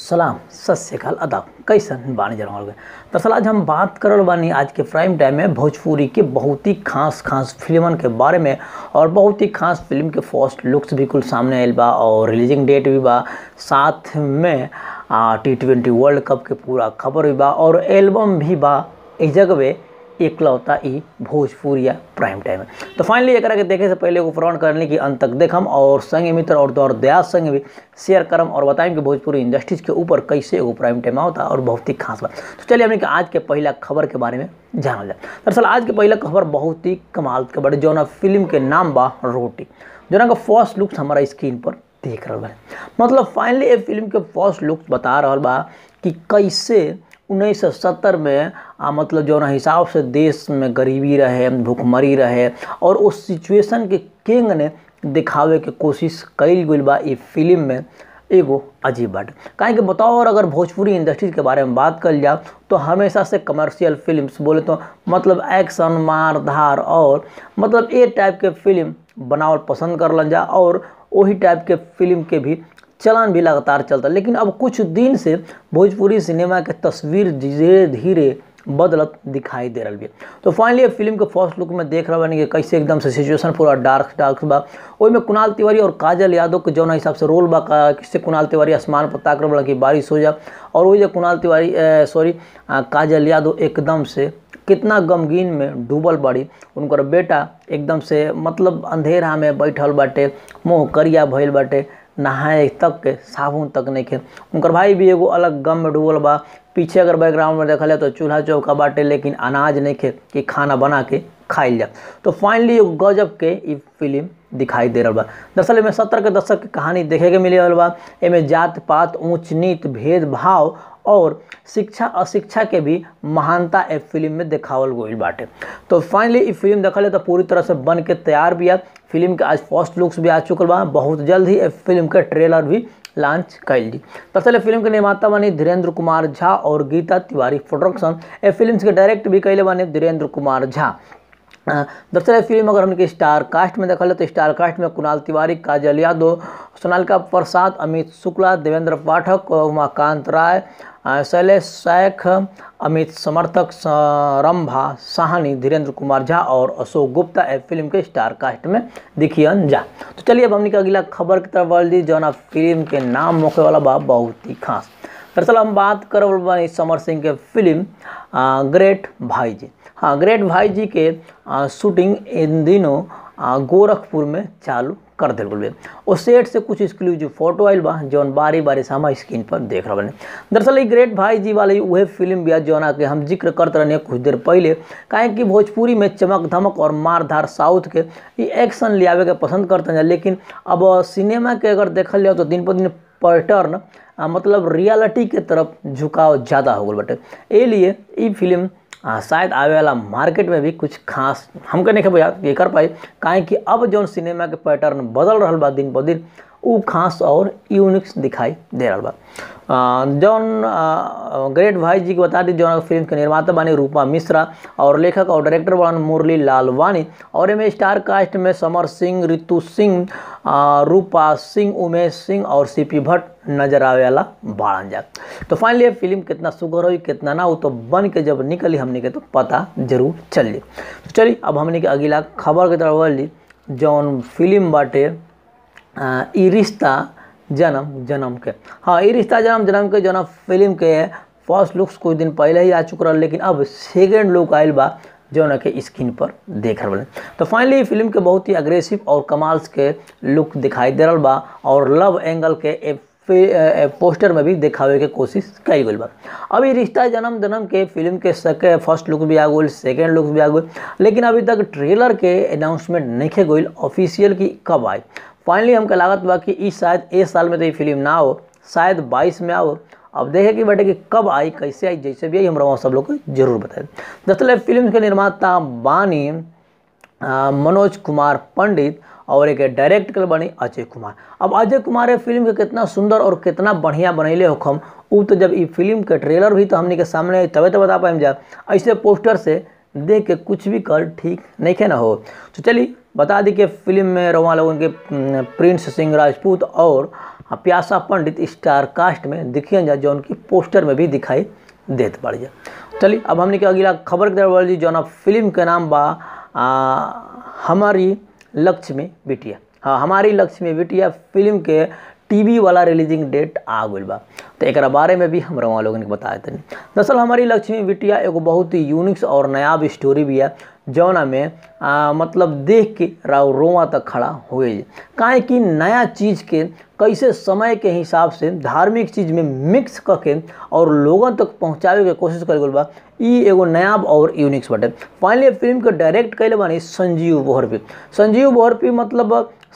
सलाम सत श्रीकाल अदाब कैसन बानी जनवर गए दरअसल आज हम बात कर बानी आज के प्राइम टाइम में भोजपुरी के बहुत ही खास खास फिल्मन के बारे में और बहुत ही खास फिल्म के फर्स्ट लुक्स भी कुल सामने आयल बा और रिलीजिंग डेट भी बा साथ में टी ट्वेंटी वर्ल्ड कप के पूरा खबर भी बा और एल्बम भी बा इस जगह इकलौता ई भोजपुरी या प्राइम टाइम है तो फाइनली एक के देखे से पहले को फ्रॉड करने की अंत तक देखम और संग मित्र और दौर दयाज संग भी शेयर करम और बताएं कि भोजपुरी इंडस्ट्रीज के ऊपर कैसे वो प्राइम टाइम होता और बहुत ही खास बात तो चलिए हमने आज के पहला खबर के बारे में जाना जाए दरअसल आज के पहला खबर बहुत ही कमाल के बड़े ना फिल्म के नाम बा रोटी जो ना फर्स्ट लुक्स हमारा स्क्रीन पर देख रहा है मतलब फाइनली ये फिल्म के फर्स्ट लुक्स बता रहा बा कि कैसे उन्नीस सौ सत्तर में आ मतलब जो हिसाब से देश में गरीबी रहे भुखमरी रहे और उस सिचुएशन के किंग ने दिखावे के कोशिश कई गई बा फिल्म में एगो अजीब बात कहें कि बताओ और अगर भोजपुरी इंडस्ट्री के बारे में बात कर जाओ तो हमेशा से कमर्शियल फिल्म्स बोले तो मतलब एक्शन मार धार और मतलब ए टाइप के फिल्म बनावल पसंद कर जा और वही टाइप के फिल्म के भी चलान भी लगातार चलता लेकिन अब कुछ दिन से भोजपुरी सिनेमा के तस्वीर धीरे धीरे बदलत दिखाई दे रही है तो फाइनली फिल्म के फर्स्ट लुक में देख रहा बनी कि कैसे एकदम से सिचुएशन पूरा डार्क डार्क बा में कुणाल तिवारी और काजल यादव के जौन हिसाब से रोल बा किससे कुणाल तिवारी आसमान पर ताक रहा कि बारिश हो जा और वही जो कुणाल तिवारी सॉरी काजल यादव एकदम से कितना गमगीन में डूबल बाड़ी उनका बेटा एकदम से मतलब अंधेरा में बैठल बाटे मुँह करिया भैल बाटे नहाए तक के साबुन तक नहीं के उनकर भाई भी एगो अलग गम में डूबल बा पीछे अगर बैकग्राउंड में देखा जाए तो चूल्हा चौका बाटे लेकिन अनाज नहीं खे कि खाना बना के खाइल जाए तो फाइनली एगो गजब के ई फिल्म दिखाई दे रहा बा दरअसल इमें सत्तर के दशक के कहानी देखे के मिले बा इमें जात पात ऊँच नीत भेदभाव और शिक्षा अशिक्षा के भी महानता ए फिल्म में दिखावल गई बाटे तो फाइनली फिल्म देखा तो पूरी तरह से बन के तैयार भी फिल्म के आज फर्स्ट लुक्स भी आ चुकल बा बहुत जल्द ही फिल्म के ट्रेलर भी लॉन्च कैल दी तसल तो फिल्म के निर्माता बनी धीरेन्द्र कुमार झा और गीता तिवारी प्रोडक्शन ए फिल्म के डायरेक्ट भी कैले बने धीरेन्द्र कुमार झा दरअसल तो फिल्म अगर हमने स्टार कास्ट में देखा तो स्टार कास्ट में कुणाल तिवारी काजल यादव सोनालिका प्रसाद अमित शुक्ला देवेंद्र पाठक उमाकांत राय शैलेश शैख अमित समर्थक रंभा साहनी धीरेंद्र कुमार झा और अशोक गुप्ता ए फिल्म के स्टार कास्ट में दिखियन झा तो चलिए अब हमने अगला खबर की तरफ बढ़ दी ना फिल्म के नाम मौके वाला बा बहुत ही खास दरअसल हम बात कर समर सिंह के फिल्म ग्रेट ग्रेट भाईजी हाँ ग्रेट भाईजी के शूटिंग इन दिनों गोरखपुर में चालू कर दिल गए और सेठ से कुछ जो फोटो आयल बा जौन बारी बारी से हम स्क्रीन पर देख बने दरअसल ये ग्रेट भाई जी वाली वह फिल्म भी जौना के हम जिक्र करते रहने कुछ देर पहले कहे कि भोजपुरी में चमक धमक और मारधार साउथ के ये एक्शन लियावे के पसंद करते हैं लेकिन अब सिनेमा के अगर देखल जाओ तो दिन पर दिन पैटर्न मतलब रियलिटी के तरफ झुकाव ज़्यादा हो गए बटे ये लिए ये फिल्म शायद आवे वाला मार्केट में भी कुछ खास हमको नहीं खबर ये कर पाई कहें कि अब जो सिनेमा के पैटर्न बदल रहा बा दिन ब दिन उ खास और यूनिक्स दिखाई दे रहा बा जौन ग्रेट भाई जी के बता दी जौन फिल्म के निर्माता बानी रूपा मिश्रा और लेखक और डायरेक्टर बन मुरली लाल वानी और इमें स्टार कास्ट में समर सिंह रितु सिंह रूपा सिंह उमेश सिंह और सीपी भट्ट नजर आवे वाला बाड़न जा तो फाइनली फिल्म कितना सुगर हुई कितना ना हो तो बन के जब निकली हमने के तो पता जरूर चल तो चलिए अब हमने के अगला खबर के तरफ ली जौन फिल्म बाटे ई रिश्ता जन्म जन्म के हाँ ई रिश्ता जन्म जन्म के जौन फिल्म के फर्स्ट लुक्स कुछ दिन पहले ही आ चुक रहा लेकिन अब सेकेंड लुक आयल बा जो के स्क्रीन पर देख रहा तो फाइनली फिल्म के बहुत ही अग्रेसिव और कमाल्स के लुक दिखाई दे रहा बा और लव एंगल के ए, पोस्टर में भी दिखावे के कोशिश कई गई बा अभी रिश्ता जन्म जन्म के फिल्म के सके फर्स्ट लुक भी आ गई सेकेंड लुक भी आ गई लेकिन अभी तक ट्रेलर के अनाउंसमेंट नहीं गई ऑफिशियल की कब आए फाइनली हमको लागत बा कि शायद इस साल में तो ये फिल्म ना हो शायद बाईस में आओ अब देखे कि बेटे कि कब आई कैसे आई जैसे भी आई हम सब लोग को जरूर बताए दरअसल फिल्म के निर्माता बानी मनोज कुमार पंडित और एक डायरेक्ट कर बनी अजय कुमार अब अजय कुमार फिल्म के कितना सुंदर और कितना बढ़िया बनैले होखम उ तो जब ये फिल्म के ट्रेलर भी तो हमने के सामने तबे तो बता पाए जाए ऐसे पोस्टर से देख के कुछ भी कर ठीक नहीं खे ना हो तो चलिए बता दी कि फिल्म में रोमा लोगन के प्रिंस सिंह राजपूत और प्यासा पंडित स्टार कास्ट में दिखे जा जो उनकी पोस्टर में भी दिखाई देत पड़ जा चलिए अब हमने के अगला खबर के दरबार जी जो ना फिल्म के नाम बा आ, हमारी लक्ष्मी बिटिया हाँ हमारी लक्ष्मी बिटिया फिल्म के टीवी वाला रिलीजिंग डेट आ गई बा तो एक बारे में भी वहाँ लोग बता बताए थे दरअसल हमारी लक्ष्मी बिटिया एगो बहुत ही यूनिक्स और नया स्टोरी भी है जौना में आ, मतलब देख के राव रोवा तक खड़ा हो गई काहे कि नया चीज़ के कैसे समय के हिसाब से धार्मिक चीज़ में मिक्स करके और लोगों तक पहुँचावे के कोशिश कर बा एगो नया और यूनिक्स बटे पहले फिल्म के डायरेक्ट कैले बनी संजीव बोहरपी संजीव बोहरपी मतलब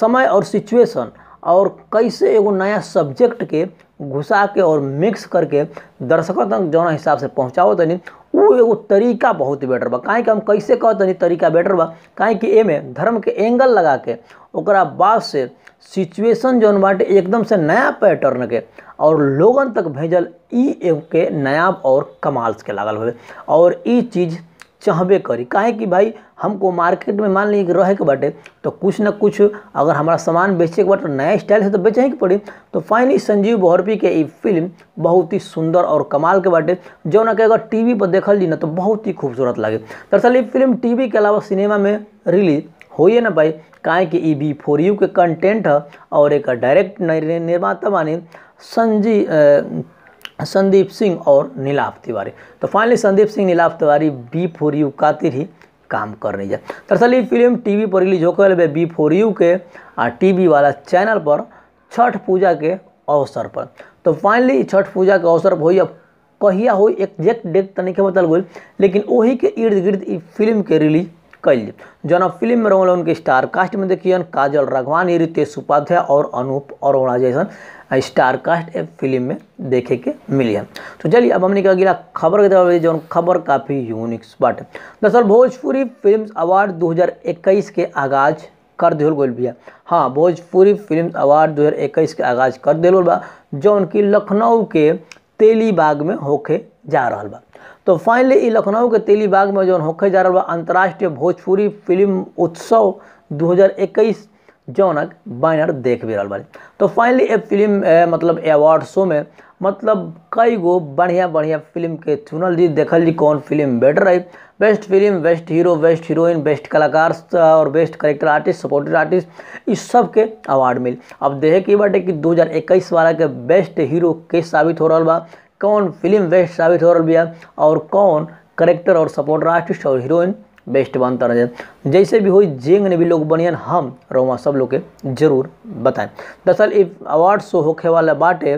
समय और सिचुएशन और कैसे एगो नया सब्जेक्ट के घुसा के और मिक्स करके दर्शकों तक जो हिसाब से पहुँचाओ तनी उ एगो तरीका बहुत बेटर बा काहे कि हम कैसे कहो तनी तरीका बेटर बा काहे कि एमें धर्म के एंगल लगा के ओकरा बाद से सिचुएशन जौन बाटे एकदम से नया पैटर्न के और लोगन तक भेजल ई एगो के नया और कमाल के लागल हो और ई चीज़ चाहबे करी काहे कि भाई हमको मार्केट में मान लीजिए रहे के बाटे तो कुछ ना कुछ अगर हमारा सामान बेचे के बाटे तो नया स्टाइल से तो बेचे ही पड़ी तो फाइनली संजीव बहरपी के ये फिल्म बहुत ही सुंदर और कमाल के बाटे ना कि अगर टी पर देखल जी ना तो बहुत ही खूबसूरत लगे दरअसल ये फिल्म टी के अलावा सिनेमा में रिलीज हो ना भाई काहे कि ई बी फोर यू के कंटेंट है और एक डायरेक्ट निर्माता माने संजीव संदीप सिंह और नीलाब तिवारी तो finally Sandeep Singh Neelab Tiwari B four U खातिर ही काम कर रही है दरअसल ये फिल्म टीवी पर रिलीज होकर बी फोर यू के टीवी वाला चैनल पर छठ पूजा के अवसर पर तो फाइनली छठ पूजा के अवसर पर हुई अब कहिया हो एग्जैक्ट डेट तो नहीं बतल गई लेकिन वही के इर्द गिर्द फिल्म के रिलीज कल जौन फिल्म में रहोल उनके स्टार कास्ट में देखियन काजल राघवानी रितेश उपाध्याय और अनूप अरोड़ा जैसन स्टार कास्ट ए फिल्म में देखे के मिली है तो चलिए अब हमने अगला खबर के तौर जो खबर काफ़ी यूनिक बट है दरअसल भोजपुरी फिल्म अवार्ड 2021 के आगाज़ कर दिल गोल भैया हाँ भोजपुरी फिल्म अवार्ड 2021 के आगाज़ कर दिल बा जौन उनकी लखनऊ के तेलीबाग में होके जा रहा बा तो फाइनली लखनऊ के तेलीबाग में जौन होके जा रहा बा अंतर्राष्ट्रीय भोजपुरी फिल्म उत्सव 2021 जौन बैनर देख भी रहा बड़ी तो फाइनली फिल्म ए, मतलब अवार्ड शो में मतलब कई गो बढ़िया बढ़िया फिल्म के चुनल जी देखल जी कौन फिल्म बेटर रही best film best hero best heroine best कलाकार और best character artist supported artist इस सब के अवार्ड मिल अब देखे की बटे कि 2021 वाला के बेस्ट हीरो के साबित हो रहा बा कौन फिल्म बेस्ट साबित हो रहा बिया और कौन करेक्टर और सपोर्टर आर्टिस्ट और हीरोइन बेस्ट बनता रह जैसे भी हो जेंग ने भी लोग बनियन हम रोमा सब लोग के जरूर बताएं दरअसल इस अवार्ड शो होखे वाला बाटे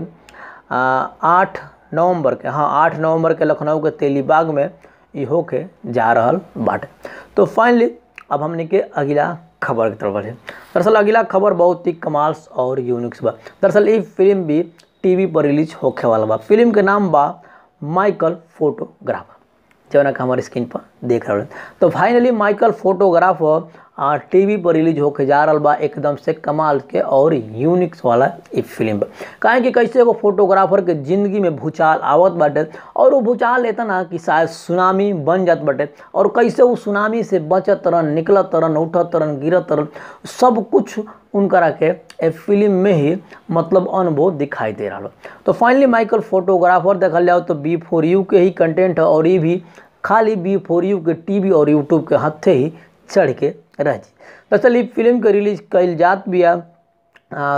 आठ नवंबर के हाँ आठ नवंबर के लखनऊ के तेलीबाग में ये होके जा रहा बाटे तो फाइनली अब हमने के अगला खबर की तरफ बढ़े दरअसल अगला खबर बहुत ही कमाल्स और यूनिक्स बा दरअसल ये फिल्म भी टीवी पर रिलीज होखे वाला बा फिल्म के नाम बा माइकल फोटोग्राफर जौना का हमारे स्क्रीन पर देख है तो फाइनली माइकल फोटोग्राफ टीवी पर रिलीज होकर जा रहा बा एकदम से कमाल के और यूनिक्स वाला ये फिल्म कहे कि कैसे वो फोटोग्राफर के ज़िंदगी में भूचाल आवत बाटे और वो भूचाल लेता ना कि शायद सुनामी बन जात बाटे और कैसे वो सुनामी से बचत तरन निकलत तरन उठत तरन गिरत तरन सब कुछ उनकरा के ए फिल्म में ही मतलब अनुभव दिखाई दे रहा तो फाइनली माइकल फोटोग्राफर देखल जाओ तो बी फोर यू के ही कंटेंट है और ये भी खाली बी फोर यू के टीवी और यूट्यूब के हथे ही चढ़ के रह जाए दरअसल ये फिल्म के रिलीज कल जात आ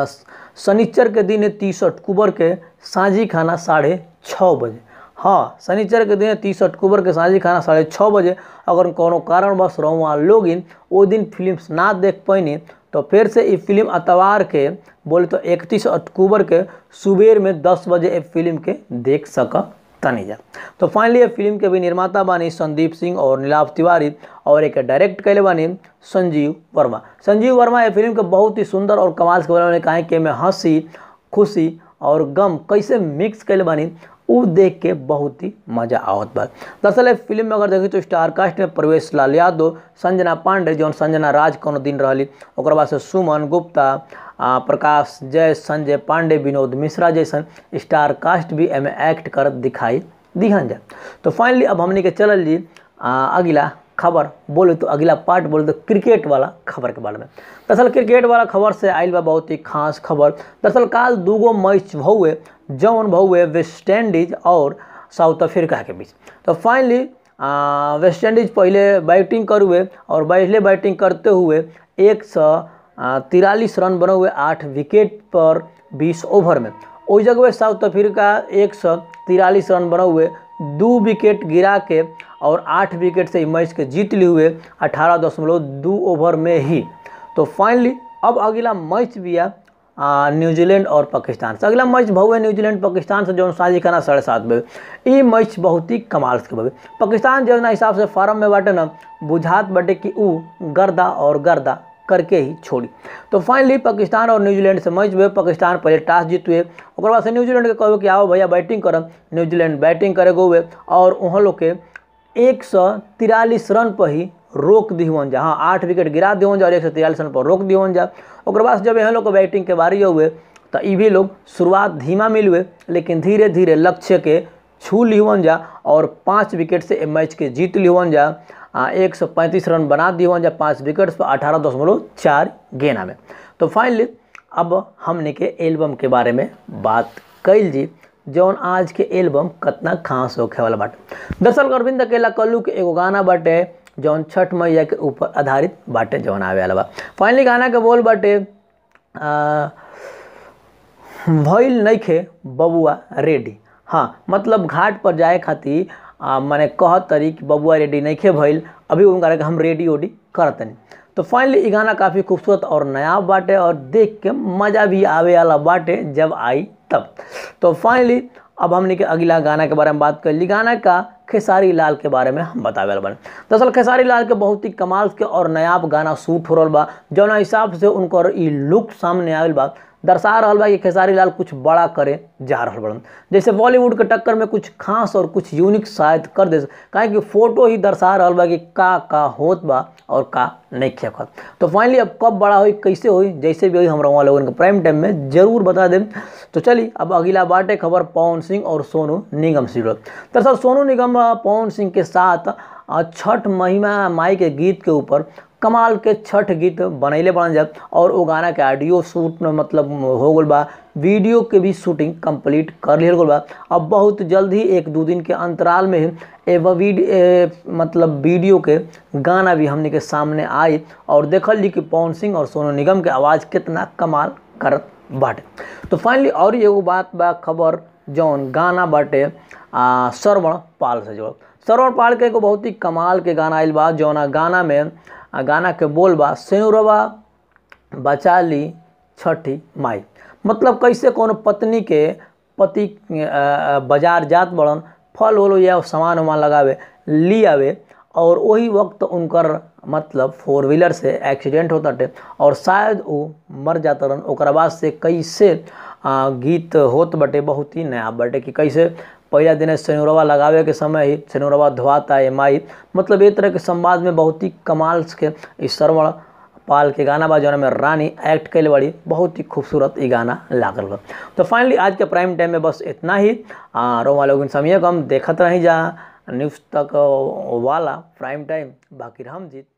शनिचर के दिन तीस अक्टूबर के साझी खाना साढ़े छः बजे हाँ शनिचर के दिन तीस अक्टूबर के साझी खाना साढ़े छः बजे अगर कोनो कारणवश रहुआ लोग इन वो दिन फिल्म ना देख पैनी तो फिर से ये फिल्म अतवार के बोले तो इकतीस अक्टूबर के सुबेर में दस बजे ये फिल्म के देख सक तनेजा तो फाइनली फिल्म के भी निर्माता बानी संदीप सिंह और नीलाभ तिवारी और एक डायरेक्ट कैले बानी संजीव वर्मा संजीव वर्मा ये फिल्म के बहुत ही सुंदर और कमाल के बारे में कहा कि मैं हंसी खुशी और गम कैसे मिक्स कैले बानी वो देख के बहुत ही मजा आवत बा दरअसल फिल्म में अगर देखें तो स्टार कास्ट में प्रवेश लाल यादव संजना पांडे जो संजना राज को दिन रही से सुमन गुप्ता प्रकाश जय संजय पांडे विनोद मिश्रा जैसन स्टार कास्ट भी एम एक्ट कर दिखाई दिखन जाए तो फाइनली अब हमने के चलल जी अगला खबर बोले तो अगला पार्ट बोले तो क्रिकेट वाला खबर के बारे में दरअसल क्रिकेट वाला खबर से आयल बा बहुत ही खास खबर दरअसल काल दूगो मैच भौए जौन भौए वेस्ट इंडीज और साउथ अफ्रीका के बीच तो फाइनली वेस्ट इंडीज पहले बैटिंग करुए और पहले बैटिंग करते हुए एक सौ तिरालीस रन बने हुए आठ विकेट पर बीस ओवर में उस जगह साउथ अफ्रीका एक सौ तिरालीस रन बने हुए दो विकेट गिरा के और आठ विकेट से मैच के जीत लिए हुए अठारह दशमलव दो ओवर में ही तो फाइनली अब अगला मैच भी है न्यूजीलैंड और पाकिस्तान से अगला मैच है न्यूजीलैंड पाकिस्तान से जो साझी खाना साढ़े सात बजे ये मैच बहुत ही कमाल के भवे पाकिस्तान जो हिसाब से फार्म में बाटे ना बुझात बटे कि ऊ गर्दा और गर्दा करके ही छोड़ी तो फाइनली पाकिस्तान और न्यूजीलैंड से मैच हुए पाकिस्तान पहले टॉस जीत हुए और बाद से न्यूजीलैंड के कहे कि आओ भैया बैटिंग करो न्यूजीलैंड बैटिंग करे गए और वहाँ लोग के एक रन पर ही रोक दिवन जा हाँ आठ विकेट गिरा दिहवन जा और एक सौ तिरालीस रन पर रोक दिहवन जा और बाद जब यहाँ लोग बैटिंग के बारी हुए तो ये भी लोग शुरुआत धीमा मिल हुए लेकिन धीरे धीरे लक्ष्य के छू जा और पाँच विकेट से मैच के जीत आ एक सौ पैंतीस रन बना जा पाँच विकेट पर अठारह दशमलव चार गेना में तो फाइनली अब हमने के एल्बम के बारे में बात कैल जी जौन आज के एल्बम कतना खास होखे वाला बाट दरअसल अरविंद अकेला कल्लू के एगो गाना बाटे जौन छठ मैया के ऊपर आधारित बाटे जौन आवे वाला बा फाइनली गाना के बोल बाटे भइल खे बबुआ रेडी हाँ मतलब घाट पर जाए खातिर मैंने कह तरी कि बबुआ रेडी नहीं खे भइल अभी उनका हम रेडी ओडी करतनी तो फाइनली गाना काफ़ी खूबसूरत और नया बाटे और देख के मज़ा भी आवे वाला बाटे जब आई तब तो फाइनली अब हमने के अगला गाना के बारे में बात कर ली गाना का खेसारी लाल के बारे में हम बतावे बने दरअसल खेसारी लाल के बहुत ही कमाल के और नयाब गाना शूट हो रहा बा जौना हिसाब से उनकर लुक सामने आएल बा दर्शा रहा बा कि खेसारी लाल कुछ बड़ा करे जा रहा बड़न जैसे बॉलीवुड के टक्कर में कुछ खास और कुछ यूनिक शायद कर दे काहे कि फोटो ही दर्शा रहा बा कि का का होत बा और का नहीं खेखत तो फाइनली अब कब बड़ा हुई कैसे हुई जैसे भी हुई हम रहुआ के प्राइम टाइम में जरूर बता दें तो चलिए अब अगला बाटे खबर पवन सिंह और सोनू निगम से जुड़े दरअसल सोनू निगम पवन सिंह के साथ छठ महिमा माई के गीत के ऊपर कमाल के छठ गीत बनैले बन जब और वो गाना के ऑडियो शूट में मतलब हो गल बा वीडियो के भी शूटिंग कंप्लीट कर लिया गल बा अब बहुत जल्द ही एक दो दिन के अंतराल में ही एवं वीडियो मतलब वीडियो के गाना भी हमने के सामने आई और देखल जी कि पवन सिंह और सोनू निगम के आवाज़ कितना कमाल कर बाटे तो फाइनली और एगो बात बा खबर जौन गाना बाटे श्रवण पाल से जुड़ल श्रवण पाल के एगो बहुत ही कमाल के गाना आएल बा जौना गाना में आ गाना के बोल बा सेनुरवा बचाली छठी माई मतलब कैसे कोनो पत्नी के पति बाजार जात बड़न फल वल या सामान वामान लगावे ली आवे और वही वक्त उनकर मतलब फोर व्हीलर से एक्सीडेंट होता टे और शायद वो मर जाता रहन ओकर बाद से कैसे गीत होत बटे बहुत ही नया बटे कि कैसे पहला दिन सेनोरवा लगावे के समय ही सेनोरवा धोआता है माई मतलब ये तरह के संवाद में बहुत ही कमाल के ई श्रवण पाल के गाना बा में रानी एक्ट कैल बड़ी बहुत ही खूबसूरत ये गाना लागल बा तो फाइनली आज के प्राइम टाइम में बस इतना ही रोमा लोग समय कम देखत रही जा न्यूज़ तक वाला प्राइम टाइम बाकी हम जीत